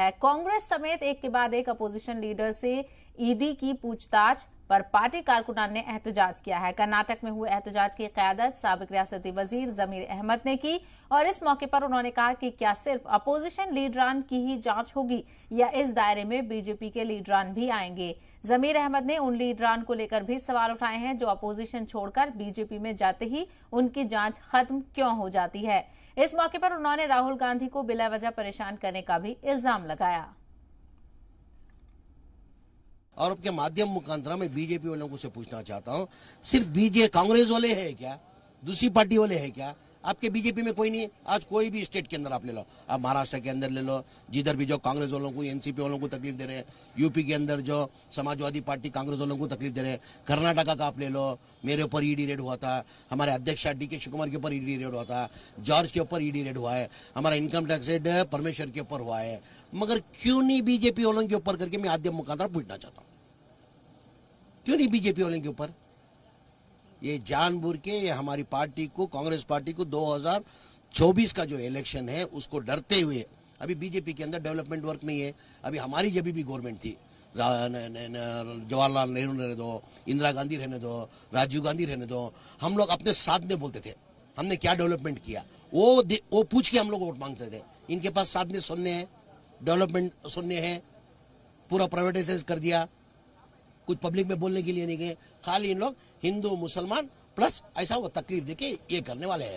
है कांग्रेस समेत एक के बाद एक अपोजिशन लीडर से ईडी की पूछताछ पर पार्टी कारकुनान ने एहतजाज किया है कर्नाटक में हुए एहतजाज की क्यादत सबक रियासती वजीर जमीर अहमद ने की और इस मौके पर उन्होंने कहा कि क्या सिर्फ अपोजिशन लीडरान की ही जांच होगी या इस दायरे में बीजेपी के लीडरान भी आएंगे जमीर अहमद ने उन लीडरान को लेकर भी सवाल उठाए हैं जो अपोजिशन छोड़कर बीजेपी में जाते ही उनकी जांच खत्म क्यों हो जाती है इस मौके पर उन्होंने राहुल गांधी को वजह परेशान करने का भी इल्जाम लगाया और के माध्यम मुकांतरा में बीजेपी वालों को से पूछना चाहता हूँ सिर्फ बीजेपी कांग्रेस वाले है क्या दूसरी पार्टी वाले है क्या आपके बीजेपी में कोई नहीं है आज कोई भी स्टेट के अंदर आप ले लो आप महाराष्ट्र के अंदर ले लो जिधर भी जो कांग्रेस वालों को एनसीपी वालों को तकलीफ दे रहे हैं यूपी के अंदर जो समाजवादी पार्टी कांग्रेस वालों को तकलीफ दे रहे हैं कर्नाटका का आप ले लो मेरे ऊपर ईडी e रेड हुआ था हमारे अध्यक्ष डी के शिवकुमार के ऊपर ईडी e रेड हुआ था जॉर्ज के ऊपर ईडी e रेड हुआ है हमारा इनकम टैक्स रेड परमेश्वर के ऊपर हुआ है मगर क्यों नहीं बीजेपी वालों के ऊपर करके मैं आद्य मुकादरा पूछना चाहता हूँ क्यों नहीं बीजेपी वालों के ऊपर ये जानबूझ के ये हमारी पार्टी को कांग्रेस पार्टी को 2024 का जो इलेक्शन है उसको डरते हुए अभी बीजेपी के अंदर डेवलपमेंट वर्क नहीं है अभी हमारी जब भी गवर्नमेंट थी जवाहरलाल नेहरू रहने दो इंदिरा गांधी रहने दो राजीव गांधी रहने दो हम लोग अपने साथ में बोलते थे हमने क्या डेवलपमेंट किया वो वो पूछ के हम लोग वोट मांगते थे इनके पास साथ में सुनने हैं डेवलपमेंट सुनने हैं पूरा प्राइवेटाइजेशन कर दिया कुछ पब्लिक में बोलने के लिए नहीं गए खाली इन लोग हिंदू मुसलमान प्लस ऐसा वो तकलीफ देके ये करने वाले हैं